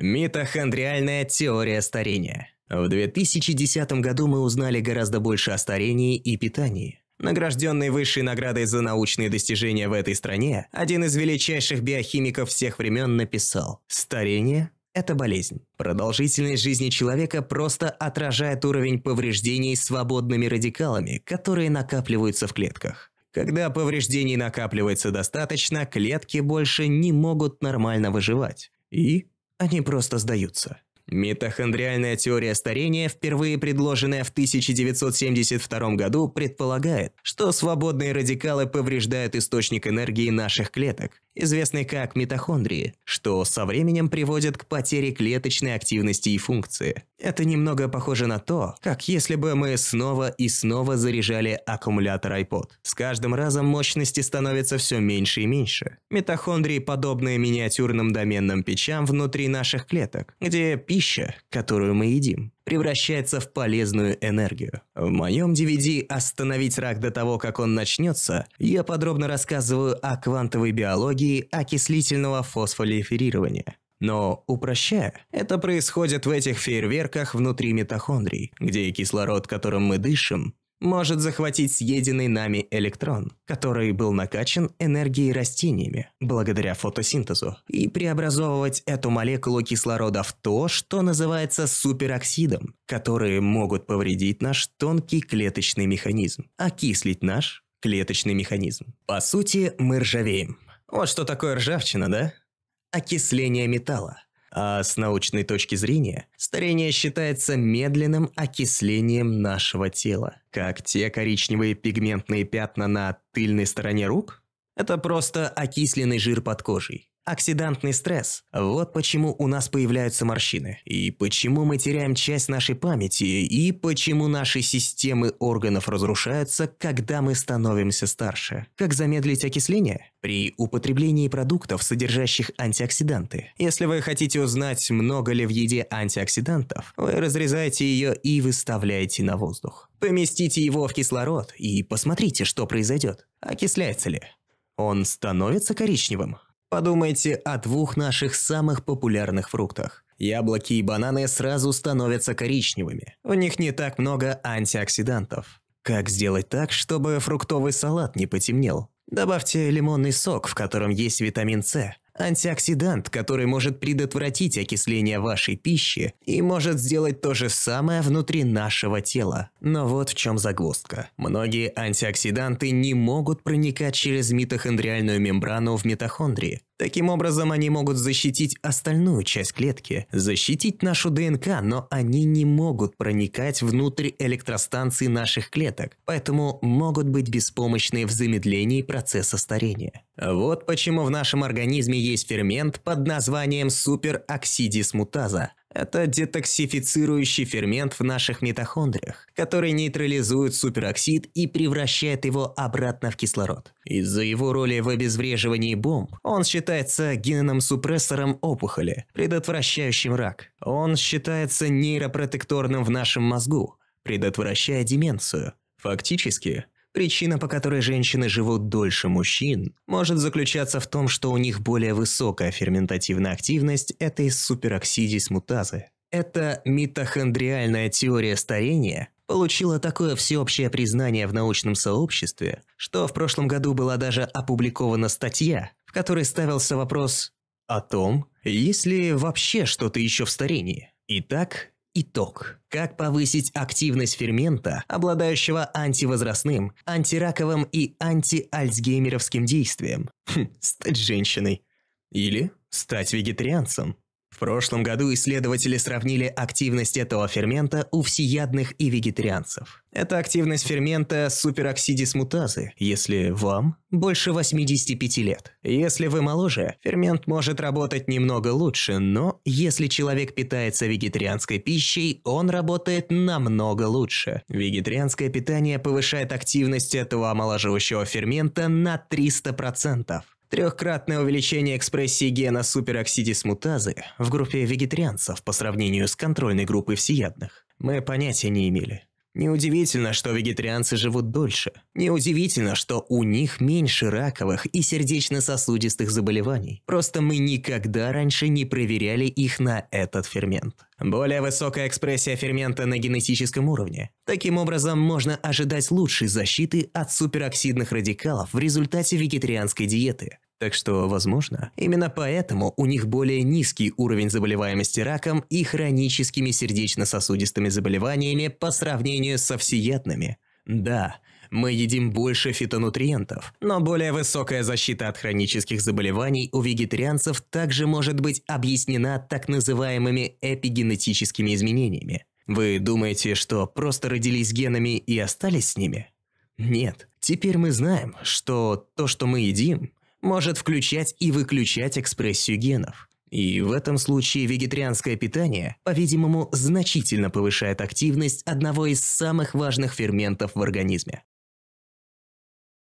Митохондриальная теория старения. В 2010 году мы узнали гораздо больше о старении и питании. Награжденный высшей наградой за научные достижения в этой стране, один из величайших биохимиков всех времен написал «Старение – это болезнь. Продолжительность жизни человека просто отражает уровень повреждений свободными радикалами, которые накапливаются в клетках. Когда повреждений накапливается достаточно, клетки больше не могут нормально выживать. И они просто сдаются. Митохондриальная теория старения, впервые предложенная в 1972 году, предполагает, что свободные радикалы повреждают источник энергии наших клеток известной как митохондрии, что со временем приводит к потере клеточной активности и функции. Это немного похоже на то, как если бы мы снова и снова заряжали аккумулятор iPod. С каждым разом мощности становится все меньше и меньше. Митохондрии подобны миниатюрным доменным печам внутри наших клеток, где пища, которую мы едим, превращается в полезную энергию. В моем DVD «Остановить рак до того, как он начнется» я подробно рассказываю о квантовой биологии окислительного фосфолиферирования. Но, упрощая, это происходит в этих фейерверках внутри митохондрий, где кислород, которым мы дышим, может захватить съеденный нами электрон, который был накачан энергией растениями благодаря фотосинтезу, и преобразовывать эту молекулу кислорода в то, что называется супероксидом, которые могут повредить наш тонкий клеточный механизм, окислить наш клеточный механизм. По сути, мы ржавеем. Вот что такое ржавчина, да? Окисление металла. А с научной точки зрения, старение считается медленным окислением нашего тела. Как те коричневые пигментные пятна на тыльной стороне рук? Это просто окисленный жир под кожей. Оксидантный стресс. Вот почему у нас появляются морщины, и почему мы теряем часть нашей памяти, и почему наши системы органов разрушаются, когда мы становимся старше. Как замедлить окисление? При употреблении продуктов, содержащих антиоксиданты. Если вы хотите узнать, много ли в еде антиоксидантов, вы разрезаете ее и выставляете на воздух. Поместите его в кислород и посмотрите, что произойдет. Окисляется ли? Он становится коричневым? Подумайте о двух наших самых популярных фруктах. Яблоки и бананы сразу становятся коричневыми. В них не так много антиоксидантов. Как сделать так, чтобы фруктовый салат не потемнел? Добавьте лимонный сок, в котором есть витамин С, Антиоксидант, который может предотвратить окисление вашей пищи и может сделать то же самое внутри нашего тела. Но вот в чем загвоздка. Многие антиоксиданты не могут проникать через митохондриальную мембрану в митохондрии, Таким образом, они могут защитить остальную часть клетки, защитить нашу ДНК, но они не могут проникать внутрь электростанции наших клеток, поэтому могут быть беспомощны в замедлении процесса старения. Вот почему в нашем организме есть фермент под названием супероксидис мутаза. Это детоксифицирующий фермент в наших митохондриях, который нейтрализует супероксид и превращает его обратно в кислород. Из-за его роли в обезвреживании бомб он считается генным супрессором опухоли, предотвращающим рак. Он считается нейропротекторным в нашем мозгу, предотвращая деменцию. Фактически, Причина, по которой женщины живут дольше мужчин, может заключаться в том, что у них более высокая ферментативная активность этой супероксидис мутазы. Эта митохондриальная теория старения получила такое всеобщее признание в научном сообществе, что в прошлом году была даже опубликована статья, в которой ставился вопрос о том, есть ли вообще что-то еще в старении. Итак, Итог. Как повысить активность фермента, обладающего антивозрастным, антираковым и антиальцгеймеровским действием? Хм, стать женщиной. Или стать вегетарианцем. В прошлом году исследователи сравнили активность этого фермента у всеядных и вегетарианцев. Это активность фермента супероксидис мутазы, если вам больше 85 лет. Если вы моложе, фермент может работать немного лучше, но если человек питается вегетарианской пищей, он работает намного лучше. Вегетарианское питание повышает активность этого омолаживающего фермента на 300%. Трехкратное увеличение экспрессии гена супероксидисмутазы в группе вегетарианцев по сравнению с контрольной группой всеядных мы понятия не имели. Неудивительно, что вегетарианцы живут дольше. Неудивительно, что у них меньше раковых и сердечно-сосудистых заболеваний. Просто мы никогда раньше не проверяли их на этот фермент. Более высокая экспрессия фермента на генетическом уровне. Таким образом, можно ожидать лучшей защиты от супероксидных радикалов в результате вегетарианской диеты. Так что, возможно, именно поэтому у них более низкий уровень заболеваемости раком и хроническими сердечно-сосудистыми заболеваниями по сравнению со всеядными. Да, мы едим больше фитонутриентов, но более высокая защита от хронических заболеваний у вегетарианцев также может быть объяснена так называемыми эпигенетическими изменениями. Вы думаете, что просто родились генами и остались с ними? Нет. Теперь мы знаем, что то, что мы едим, может включать и выключать экспрессию генов. И в этом случае вегетарианское питание, по-видимому, значительно повышает активность одного из самых важных ферментов в организме